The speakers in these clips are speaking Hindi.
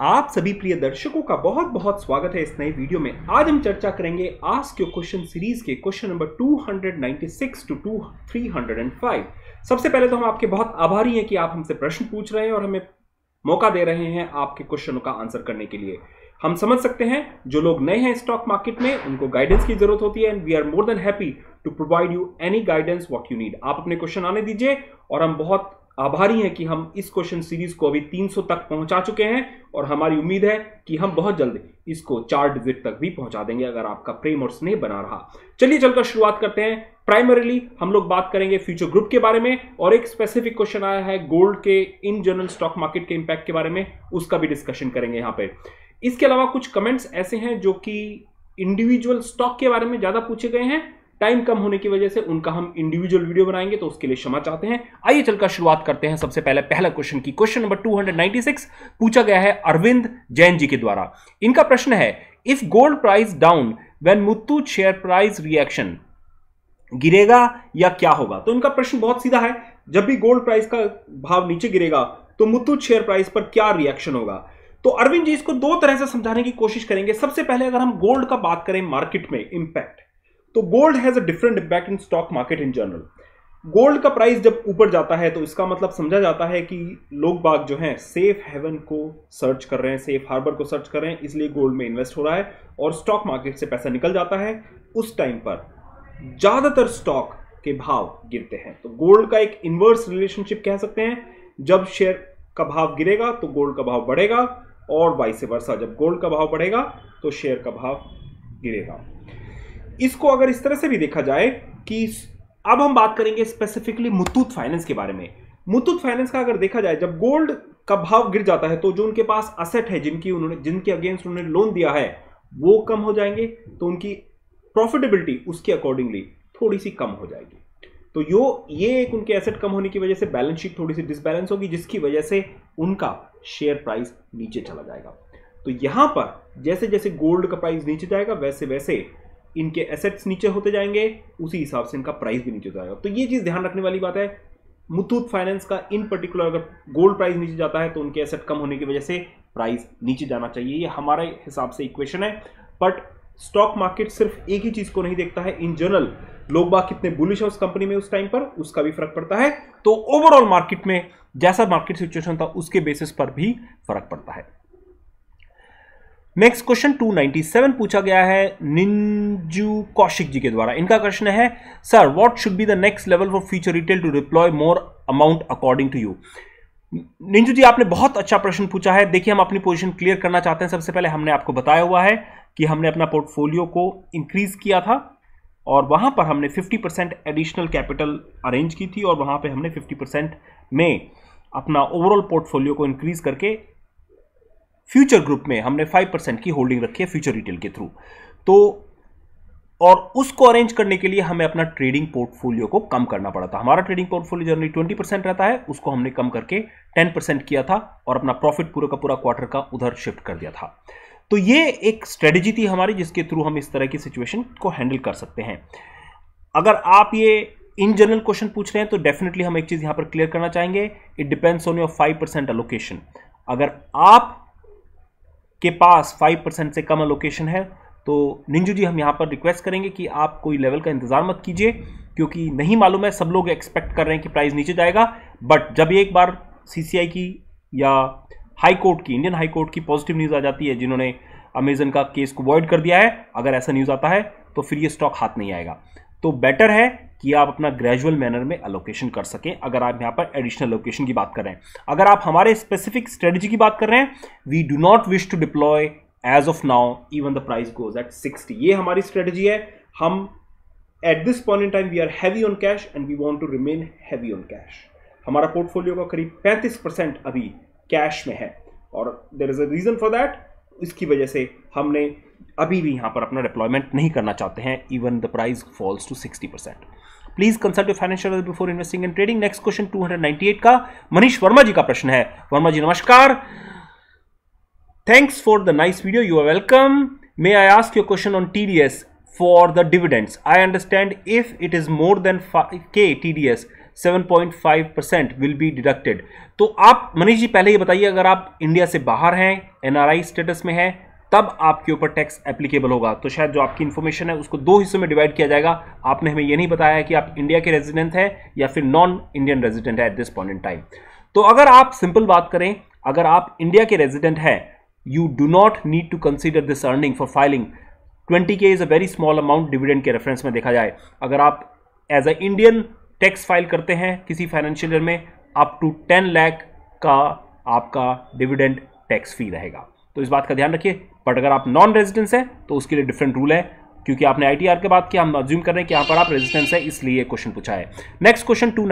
आप सभी प्रिय दर्शकों का बहुत बहुत स्वागत है इस नए वीडियो में आज हम चर्चा करेंगे आज के क्वेश्चन सीरीज के क्वेश्चन नंबर 296 टू टू 305 सबसे पहले तो हम आपके बहुत आभारी हैं कि आप हमसे प्रश्न पूछ रहे हैं और हमें मौका दे रहे हैं आपके क्वेश्चनों का आंसर करने के लिए हम समझ सकते हैं जो लोग नए हैं स्टॉक मार्केट में उनको गाइडेंस की जरूरत होती है and we are more than happy to provide you any guidance what you need आप अपने क्वेश्चन आने दीजिए और हम बहुत आभारी हैं कि हम इस क्वेश्चन सीरीज को अभी 300 तक पहुंचा चुके हैं और हमारी उम्मीद है कि हम बहुत जल्द इसको चार डिजिट तक भी पहुंचा देंगे अगर आपका प्रेम और स्नेह बना रहा चलिए चलकर शुरुआत करते हैं प्राइमरीली हम लोग बात करेंगे फ्यूचर ग्रुप के बारे में और एक स्पेसिफिक क्वेश्चन आया है गोल्ड के इन जनरल स्टॉक मार्केट के इंपैक्ट के बारे में उसका भी डिस्कशन करेंगे यहाँ पर इसके अलावा कुछ कमेंट्स ऐसे हैं जो कि इंडिविजुअल स्टॉक के बारे में ज्यादा पूछे गए हैं टाइम कम होने की वजह से उनका हम इंडिविजुअल वीडियो बनाएंगे तो उसके लिए क्षमा चाहते हैं आइए चलकर शुरुआत करते हैं सबसे पहले पहला क्वेश्चन की क्वेश्चन नंबर 296 पूछा गया है अरविंद जैन जी के द्वारा इनका प्रश्न है if gold price down when Muthoot share price reaction गिरेगा या क्या होगा तो इनका प्रश्न बहुत सीधा है जब भी गोल्ड प्राइस का भाव नीचे गिरेगा तो मुत्तू शेयर प्राइस पर क्या रिएक्शन होगा तो अरविंद जी इसको दो तरह से समझाने की कोशिश करेंगे सबसे पहले अगर हम गोल्ड का बात करें मार्केट में इंपैक्ट तो gold has a different impact in stock market in general gold का प्राइस जब ऊपर जाता है तो इसका मतलब समझा जाता है कि लोग बाग जो हैं सेफ हेवन को सर्च कर रहे हैं सेफ हार्बर को सर्च कर रहे हैं इसलिए गोल्ड में इन्वेस्ट हो रहा है और स्टॉक मार्केट से पैसा निकल जाता है उस टाइम पर ज़्यादातर स्टॉक के भाव गिरते हैं तो गोल्ड का एक इन्वर्स रिलेशनशिप कह सकते हैं जब शेयर का भाव गिरेगा तो गोल्ड का भाव बढ़ेगा और वाइस वर्षा जब गोल्ड का भाव बढ़ेगा तो शेयर का भाव गिरेगा इसको अगर इस तरह से भी देखा जाए कि अब हम बात करेंगे स्पेसिफिकली मुथूत फाइनेंस के बारे में मुथूत फाइनेंस का अगर देखा जाए जब गोल्ड का भाव गिर जाता है तो जो उनके पास असेट है जिनकी उन्होंने जिनके अगेंस्ट उन्होंने लोन दिया है वो कम हो जाएंगे तो उनकी प्रॉफिटेबिलिटी उसके अकॉर्डिंगली थोड़ी सी कम हो जाएगी तो यो ये एक उनके एसेट कम होने की वजह से बैलेंस शीट थोड़ी सी डिसबैलेंस होगी जिसकी वजह से उनका शेयर प्राइस नीचे चला जाएगा तो यहां पर जैसे जैसे गोल्ड का प्राइस नीचे जाएगा वैसे वैसे इनके एसेट्स नीचे होते जाएंगे उसी हिसाब से इनका प्राइस भी नीचे जाएगा तो ये चीज़ ध्यान रखने वाली बात है मुथूत फाइनेंस का इन पर्टिकुलर अगर गोल्ड प्राइस नीचे जाता है तो उनके एसेट कम होने की वजह से प्राइस नीचे जाना चाहिए ये हमारे हिसाब से इक्वेशन है बट स्टॉक मार्केट सिर्फ एक ही चीज़ को नहीं देखता है इन जनरल लोग बाग कितने बुलिश है उस कंपनी में उस टाइम पर उसका भी फर्क पड़ता है तो ओवरऑल मार्केट में जैसा मार्केट सिचुएशन था उसके बेसिस पर भी फर्क पड़ता है नेक्स्ट क्वेश्चन 297 पूछा गया है निंजू कौशिक जी के द्वारा इनका प्रश्न है sir what should be the next level for future retail to deploy more amount according to you Ninju ji आपने बहुत अच्छा प्रश्न पूछा है देखिए हम अपनी पोजीशन क्लियर करना चाहते हैं सबसे पहले हमने आपको बताया हुआ है कि हमने अपना पोर्टफोलियो को इंक्रीज किया था और वहां पर हमने 50 परसेंट एडिशनल कैपिटल अरेंज की थी और वहां पे हमने 50 परसेंट में अपना ओवरऑल पोर्टफोलियो को इंक्रीज करके फ्यूचर ग्रुप में हमने फाइव परसेंट की होल्डिंग रखी है फ्यूचर रिटेल के थ्रू तो और उसको अरेंज करने के लिए हमें अपना ट्रेडिंग पोर्टफोलियो को कम करना पड़ा था हमारा trading portfolio generally twenty percent रहता है उसको हमने कम करके टेन परसेंट किया था और अपना प्रॉफिट पूरा का पूरा क्वार्टर का उधर शिफ्ट कर दिया था तो ये एक स्ट्रेटेजी थी हमारी जिसके थ्रू हम इस तरह की सिचुएशन को हैंडल कर सकते हैं अगर आप ये इन जनरल क्वेश्चन पूछ रहे हैं तो डेफिनेटली हम एक चीज़ यहां पर क्लियर करना चाहेंगे it depends on your five percent allocation अगर आप के पास फाइव परसेंट से कम अलोकेशन है तो निंजू जी हम यहाँ पर रिक्वेस्ट करेंगे कि आप कोई लेवल का इंतज़ार मत कीजिए क्योंकि नहीं मालूम है सब लोग एक्सपेक्ट कर रहे हैं कि प्राइस नीचे जाएगा बट जब एक बार सी की या हाई कोर्ट की इंडियन हाई कोर्ट की पॉजिटिव न्यूज़ आ जाती है जिन्होंने अमेजन का केस को अवॉइड कर दिया है अगर ऐसा न्यूज़ आता है तो फिर ये स्टॉक हाथ नहीं आएगा तो बेटर है कि आप अपना ग्रेजुअल मैनर में अलोकेशन कर सकें अगर आप यहाँ पर एडिशनल अलोकेशन की बात कर रहे हैं अगर आप हमारे स्पेसिफिक स्ट्रेटजी की बात कर रहे हैं we do not wish to deploy as of now even the price goes at sixty ये हमारी स्ट्रेटजी है हम at this point in time we are heavy on cash and we want to remain heavy on cash हमारा पोर्टफोलियो का करीब पैंतीस परसेंट अभी कैश में है और there is a reason for that इसकी वजह से हमने अभी भी यहाँ पर अपना डिप्लॉयमेंट नहीं करना चाहते हैं even the price falls to sixty percent please consult your financial before investing and trading next question 298 का मनीष वर्मा जी का प्रश्न है वर्मा जी नमस्कार thanks for the nice video you are welcome may I ask your question on TDS for the dividends. I understand if it is more than के TDS 7.5 percent will be deducted तो आप मनीष जी पहले ये बताइए अगर आप इंडिया से बाहर हैं एनआरआई स्टेटस में हैं तब आपके ऊपर टैक्स एप्लीकेबल होगा तो शायद जो आपकी इन्फॉर्मेशन है उसको दो हिस्सों में डिवाइड किया जाएगा आपने हमें ये नहीं बताया कि आप इंडिया के रेजिडेंट हैं या फिर नॉन इंडियन रेजिडेंट है at this point in time तो अगर आप सिंपल बात करें अगर आप इंडिया के रेजिडेंट हैं you do not need to consider this earning for filing twenty K is a very small amount dividend के रेफरेंस में देखा जाए अगर आप as a Indian tax file करते हैं किसी फाइनेंशियल ईयर में अप टू टेन लैख का आपका डिविडेंड टैक्स फ्री रहेगा तो इस बात का ध्यान रखिए बट अगर आप नॉन रेजिडेंस हैं तो उसके लिए डिफरेंट रूल है क्योंकि आपने आई के बाद की हम अज्यूम कर रहे हैं कि यहाँ पर आप रेजिडेंस है इसलिए ये क्वेश्चन पूछा है नेक्स्ट क्वेश्चन टू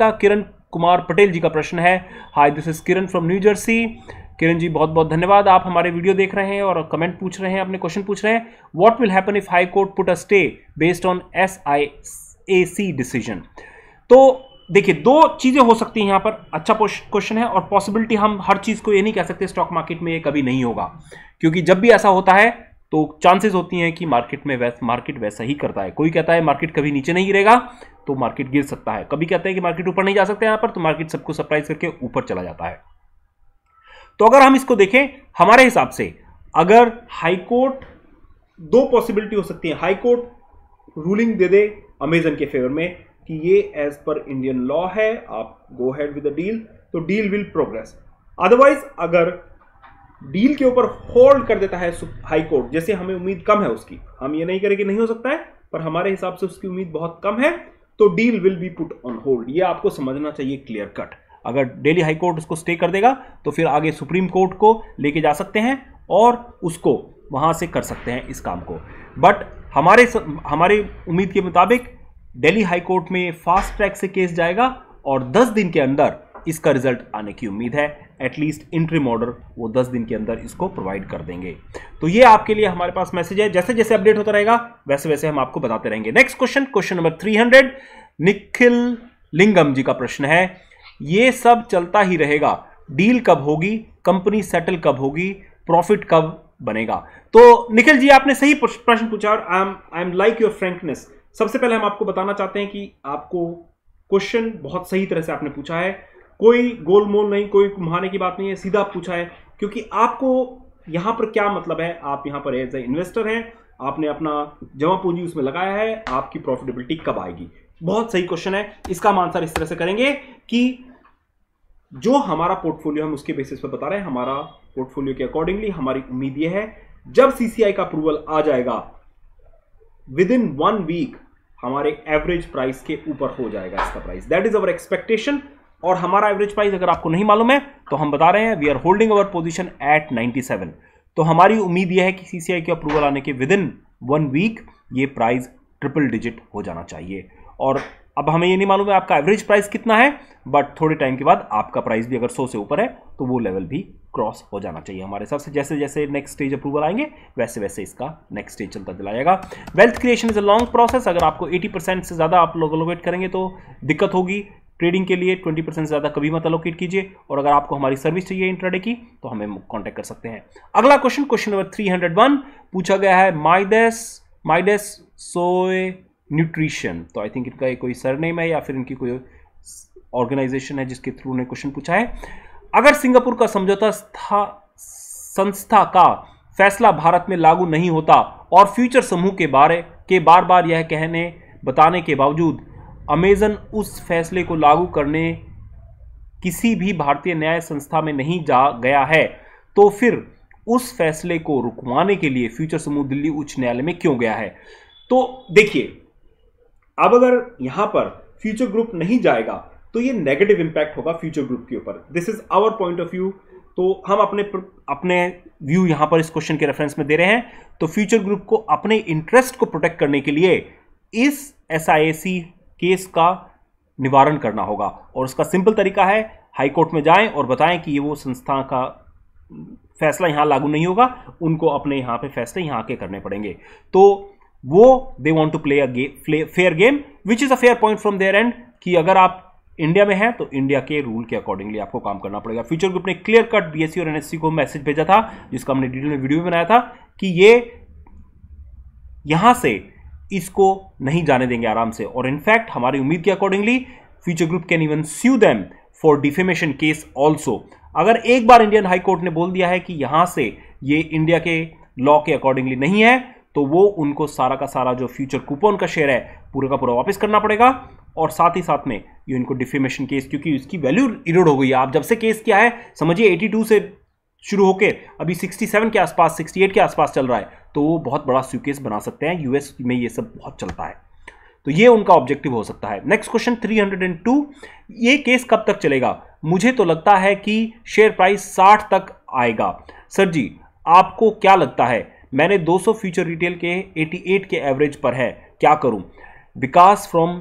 का किरण कुमार पटेल जी का प्रश्न है hi this is Kiran from New Jersey Kiran ji बहुत बहुत धन्यवाद आप हमारे वीडियो देख रहे हैं और कमेंट पूछ रहे हैं अपने क्वेश्चन पूछ रहे हैं what will happen if high court put a stay based on S I A C decision तो देखिए दो चीज़ें हो सकती हैं यहाँ पर अच्छा क्वेश्चन है और पॉसिबिलिटी हम हर चीज़ को ये नहीं कह सकते स्टॉक मार्केट में ये कभी नहीं होगा क्योंकि जब भी ऐसा होता है तो चांसेस होती हैं कि मार्केट में वैस, मार्केट वैसा ही करता है कोई कहता है मार्केट कभी नीचे नहीं गिरेगा तो मार्केट गिर सकता है कभी कहते हैं कि मार्केट ऊपर नहीं जा सकते यहाँ पर तो मार्केट सबको सरप्राइज करके ऊपर चला जाता है तो अगर हम इसको देखें हमारे हिसाब से अगर हाईकोर्ट दो पॉसिबिलिटी हो सकती है हाईकोर्ट रूलिंग दे दे अमेजन के फेवर में कि ये एज पर इंडियन लॉ है आप गो हैड विद डील तो डील विल प्रोग्रेस अदरवाइज अगर डील के ऊपर होल्ड कर देता है हाई कोर्ट जैसे हमें उम्मीद कम है उसकी हम ये नहीं करेंगे नहीं हो सकता है पर हमारे हिसाब से उसकी उम्मीद बहुत कम है तो deal will be put on hold ये आपको समझना चाहिए क्लियर कट अगर डेली हाई कोर्ट उसको स्टे कर देगा तो फिर आगे सुप्रीम कोर्ट को लेके जा सकते हैं और उसको वहां से कर सकते हैं इस काम को बट हमारे हमारे उम्मीद के मुताबिक दिल्ली हाईकोर्ट में फास्ट ट्रैक से केस जाएगा और 10 दिन के अंदर इसका रिजल्ट आने की उम्मीद है एटलीस्ट इंट्रीम ऑर्डर वो 10 दिन के अंदर इसको प्रोवाइड कर देंगे तो ये आपके लिए हमारे पास मैसेज है जैसे जैसे अपडेट होता रहेगा वैसे वैसे हम आपको बताते रहेंगे next question question number 300 Nikhil Lingam ji का प्रश्न है ये सब चलता ही रहेगा डील कब होगी कंपनी सेटल कब होगी प्रॉफिट कब बनेगा तो निखिल जी आपने सही प्रश्न पूछा और I am I am like your frankness सबसे पहले हम आपको बताना चाहते हैं कि आपको क्वेश्चन बहुत सही तरह से आपने पूछा है कोई गोल मोल नहीं कोई घुमाने की बात नहीं है सीधा पूछा है क्योंकि आपको यहां पर क्या मतलब है आप यहां पर एज ए इन्वेस्टर हैं आपने अपना जमा पूंजी उसमें लगाया है आपकी प्रॉफिटेबिलिटी कब आएगी बहुत सही क्वेश्चन है इसका हम आंसर इस तरह से करेंगे कि जो हमारा पोर्टफोलियो हम उसके बेसिस पर बता रहे हैं हमारा पोर्टफोलियो के अकॉर्डिंगली हमारी उम्मीद यह है जब सीसीआई का अप्रूवल आ जाएगा विद इन वन वीक हमारे एवरेज प्राइस के ऊपर हो जाएगा इसका price that is our expectation और हमारा एवरेज प्राइस अगर आपको नहीं मालूम है तो हम बता रहे हैं we are holding our position at 97 तो हमारी उम्मीद यह है कि सीसीआई के अप्रूवल आने के विद इन वन वीक ये प्राइस ट्रिपल डिजिट हो जाना चाहिए और अब हमें ये नहीं मालूम है आपका एवरेज प्राइस कितना है बट थोड़े टाइम के बाद आपका प्राइस भी अगर सौ से ऊपर है तो वो लेवल भी क्रॉस हो जाना चाहिए हमारे हिसाब से जैसे जैसे नेक्स्ट स्टेज अप्रूवल आएंगे वैसे वैसे इसका नेक्स्ट स्टेज चलता चला जाएगा wealth creation is a long process अगर आपको 80% से ज़्यादा आप लोग अलोकेट करेंगे तो दिक्कत होगी ट्रेडिंग के लिए 20 परसेंट से ज़्यादा कभी मत अलोकेट कीजिए और अगर आपको हमारी सर्विस चाहिए इंट्राडे की तो हमें कॉन्टेक्ट कर सकते हैं अगला क्वेश्चन क्वेश्चन नंबर थ्री पूछा गया है माइडेस माइडेस सोए न्यूट्रिशन तो आई थिंक इनका कोई सरनेम है या फिर इनकी कोई ऑर्गेनाइजेशन है जिसके थ्रू उन्हें क्वेश्चन पूछा है अगर सिंगापुर का समझौता संस्था का फैसला भारत में लागू नहीं होता और फ्यूचर समूह के बारे के बार बार यह कहने बताने के बावजूद अमेजन उस फैसले को लागू करने किसी भी भारतीय न्याय संस्था में नहीं जा गया है तो फिर उस फैसले को रुकवाने के लिए फ्यूचर समूह दिल्ली उच्च न्यायालय में क्यों गया है तो देखिए अब अगर यहां पर फ्यूचर ग्रुप नहीं जाएगा तो ये नेगेटिव इम्पैक्ट होगा फ्यूचर ग्रुप के ऊपर this is our point of view तो हम अपने अपने व्यू यहाँ पर इस क्वेश्चन के रेफरेंस में दे रहे हैं तो फ्यूचर ग्रुप को अपने इंटरेस्ट को प्रोटेक्ट करने के लिए इस एस केस का निवारण करना होगा और उसका सिंपल तरीका है हाई कोर्ट में जाएं और बताएं कि ये वो संस्था का फैसला यहाँ लागू नहीं होगा उनको अपने यहाँ पे फैसले यहाँ आके करने पड़ेंगे तो वो they want to play a गे, fair game which is a fair point from there and कि अगर आप इंडिया में है तो इंडिया के रूल के अकॉर्डिंगली आपको काम करना पड़ेगा फ्यूचर ग्रुप ने क्लियर कट बीएससी और एनएससी को मैसेज भेजा था जिसका हमने डिटेल में वीडियो बनाया था कि ये यहां से इसको नहीं जाने देंगे आराम से और इनफैक्ट हमारी उम्मीद के accordingly future group can even sue them for defamation case also अगर एक बार इंडियन हाईकोर्ट ने बोल दिया है कि यहां से ये इंडिया के लॉ के अकॉर्डिंगली नहीं है तो वो उनको सारा का सारा जो फ्यूचर कूपन का शेयर है पूरे का पूरा वापस करना पड़ेगा और साथ ही साथ में ये इनको डिफेमेशन केस क्योंकि इसकी वैल्यू इरोड हो गई है आप जब से केस क्या है समझिए 82 से शुरू होकर अभी 67 के आसपास 68 के आसपास चल रहा है तो वो बहुत बड़ा केस बना सकते हैं यूएस में ये सब बहुत चलता है तो ये उनका ऑब्जेक्टिव हो सकता है नेक्स्ट क्वेश्चन 302 ये केस कब तक चलेगा मुझे तो लगता है कि शेयर प्राइस 60 तक आएगा सर जी आपको क्या लगता है मैंने 200 फ्यूचर रिटेल के 88 के एवरेज पर है क्या करूं विकास फ्रॉम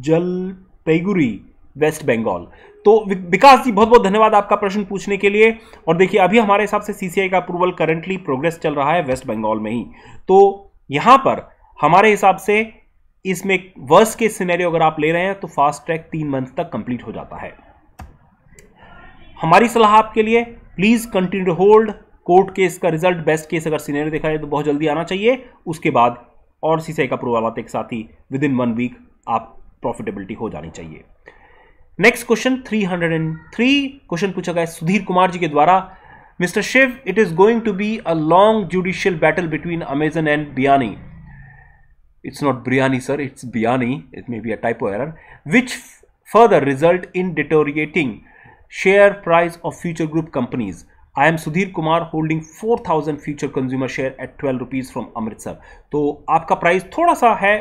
जलपैगुरी वेस्ट बंगाल तो विकास जी बहुत बहुत धन्यवाद आपका प्रश्न पूछने के लिए और देखिए अभी हमारे हिसाब से सीसीआई का अप्रूवल करंटली प्रोग्रेस चल रहा है वेस्ट बंगाल में ही तो यहां पर हमारे हिसाब से इसमें वर्ष के सिनेरियो अगर आप ले रहे हैं तो फास्ट ट्रैक तीन मंथ तक कंप्लीट हो जाता है हमारी सलाह आपके लिए please continue hold court case का रिजल्ट बेस्ट केस अगर सीनेरियो देखा जाए तो बहुत जल्दी आना चाहिए उसके बाद और सीसीआई का अप्रूवल आते साथ ही विद इन वन वीक आप प्रॉफिटेबिलिटी हो जानी चाहिए next question three hundred and three question पूछा गया सुधीर कुमार जी के द्वारा mister Shiv it is going to be a long judicial battle between Amazon and Biyani it's not biryani sir it's Biyani it may be a type of er which further result in deteriorating share price of future group companies I am Sudhir Kumar holding four thousand future consumer share at twelve rupees from Amritsar तो आपका प्राइस थोड़ा सा है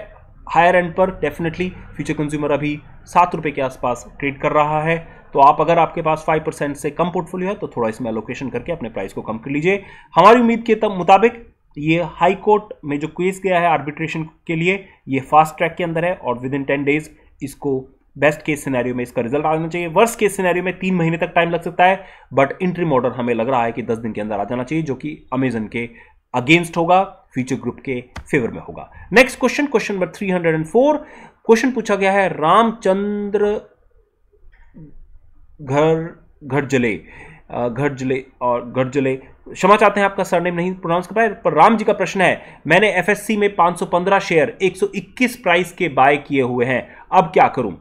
हायर एंड पर डेफिनेटली फ्यूचर कंज्यूमर अभी सात रुपये के आसपास ट्रेड कर रहा है तो आप अगर आपके पास फाइव परसेंट से कम पोर्टफोलियो है तो थोड़ा इसमें एलोकेशन करके अपने प्राइस को कम कर लीजिए हमारी उम्मीद के मुताबिक ये हाई कोर्ट में जो क्वेस गया है आर्बिट्रेशन के लिए ये फास्ट ट्रैक के अंदर है और विद इन टेन डेज इसको बेस्ट केस सिनेरियो में इसका रिजल्ट आना चाहिए वर्स्ट केस सिनेरियो में तीन महीने तक टाइम लग सकता है बट इंट्री मॉडल हमें लग रहा है कि दस दिन के अंदर आ जाना चाहिए जो कि अमेजन के अगेंस्ट होगा फ्यूचर ग्रुप के फेवर में होगा next question question number 304 question पूछा गया है रामचंद्र घर घर जले घर जले और घर जले क्षमा चाहते हैं आपका सरनेम नहीं प्रोनाउंस कर पाए पर राम जी का प्रश्न है मैंने एफएससी में 515 शेयर 121 प्राइस के बाय किए हुए हैं अब क्या करूं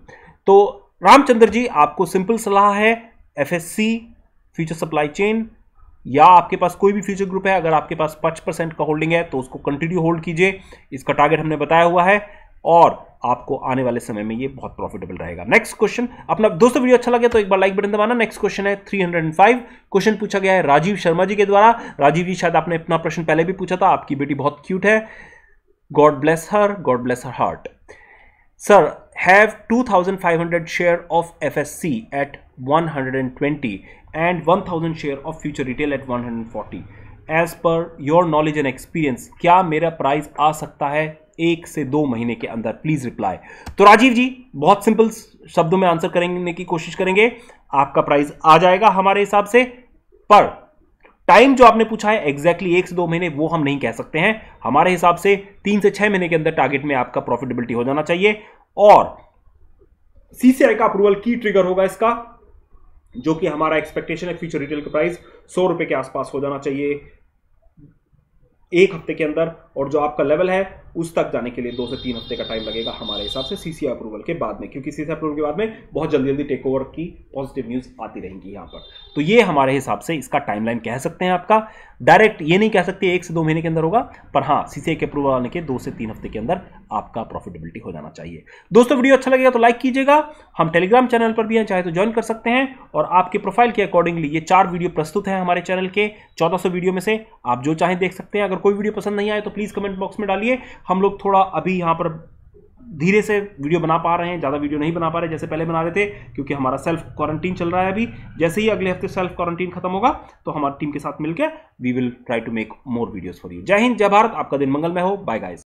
तो रामचंद्र जी आपको सिंपल सलाह है एफएससी फ्यूचर सप्लाई चेन या आपके पास कोई भी फ्यूचर ग्रुप है अगर आपके पास पाँच परसेंट का होल्डिंग है तो उसको कंटिन्यू होल्ड कीजिए इसका टारगेट हमने बताया हुआ है और आपको आने वाले समय में ये बहुत प्रॉफिटेबल रहेगा नेक्स्ट क्वेश्चन अपना दोस्तों वीडियो अच्छा लगे तो एक बार लाइक बटन दबाना नेक्स्ट क्वेश्चन है 305 क्वेश्चन पूछा गया है राजीव शर्मा जी के द्वारा राजीव जी शायद आपने अपना प्रश्न पहले भी पूछा था आपकी बेटी बहुत क्यूट है God bless her God bless her heart sir have two share of F at 120 and 1000 share of future retail at 140 as per your knowledge and experience क्या मेरा प्राइस आ सकता है एक से दो महीने के अंदर प्लीज रिप्लाई तो राजीव जी बहुत सिंपल शब्दों में आंसर करने की कोशिश करेंगे आपका प्राइस आ जाएगा हमारे हिसाब से पर टाइम जो आपने पूछा है एग्जैक्टली exactly एक से दो महीने वो हम नहीं कह सकते हैं हमारे हिसाब से तीन से छह महीने के अंदर टारगेट में आपका प्रॉफिटेबिलिटी हो जाना चाहिए और सीसीआई का अप्रूवल की ट्रिगर होगा इसका जो कि हमारा एक्सपेक्टेशन है फ्यूचर रिटेल का प्राइस सौ रुपए के आसपास हो जाना चाहिए एक हफ्ते के अंदर और जो आपका लेवल है उस तक जाने के लिए दो से तीन हफ्ते का टाइम लगेगा हमारे हिसाब से सी अप्रूवल के बाद में क्योंकि सी अप्रूवल के बाद में बहुत जल्दी जल्दी टेक ओवर की पॉजिटिव न्यूज़ आती रहेंगी यहाँ पर तो ये हमारे हिसाब से इसका टाइमलाइन कह सकते हैं आपका डायरेक्ट ये नहीं कह सकते एक से दो महीने के अंदर होगा पर हाँ सी के अप्रूवल आने के दो से तीन हफ्ते के अंदर आपका प्रॉफिटेबिलिटी हो जाना चाहिए दोस्तों वीडियो अच्छा लगेगा तो लाइक कीजिएगा हम टेलीग्राम चैनल पर भी हैं चाहे तो ज्वाइन कर सकते हैं और आपके प्रोफाइल के अकॉर्डिंगली ये चार वीडियो प्रस्तुत हैं हमारे चैनल के चौदह वीडियो में से आप जो चाहें देख सकते हैं अगर कोई वीडियो पसंद नहीं आए तो प्लीज़ कमेंट बॉक्स में डालिए हम लोग थोड़ा अभी यहाँ पर धीरे से वीडियो बना पा रहे हैं ज़्यादा वीडियो नहीं बना पा रहे जैसे पहले बना रहे थे क्योंकि हमारा सेल्फ क्वारंटीन चल रहा है अभी जैसे ही अगले हफ्ते सेल्फ क्वारंटीन खत्म होगा तो हमारी टीम के साथ मिलकर we will try to make more videos for you जय हिंद जय भारत आपका दिन मंगलमय हो बाय गाइज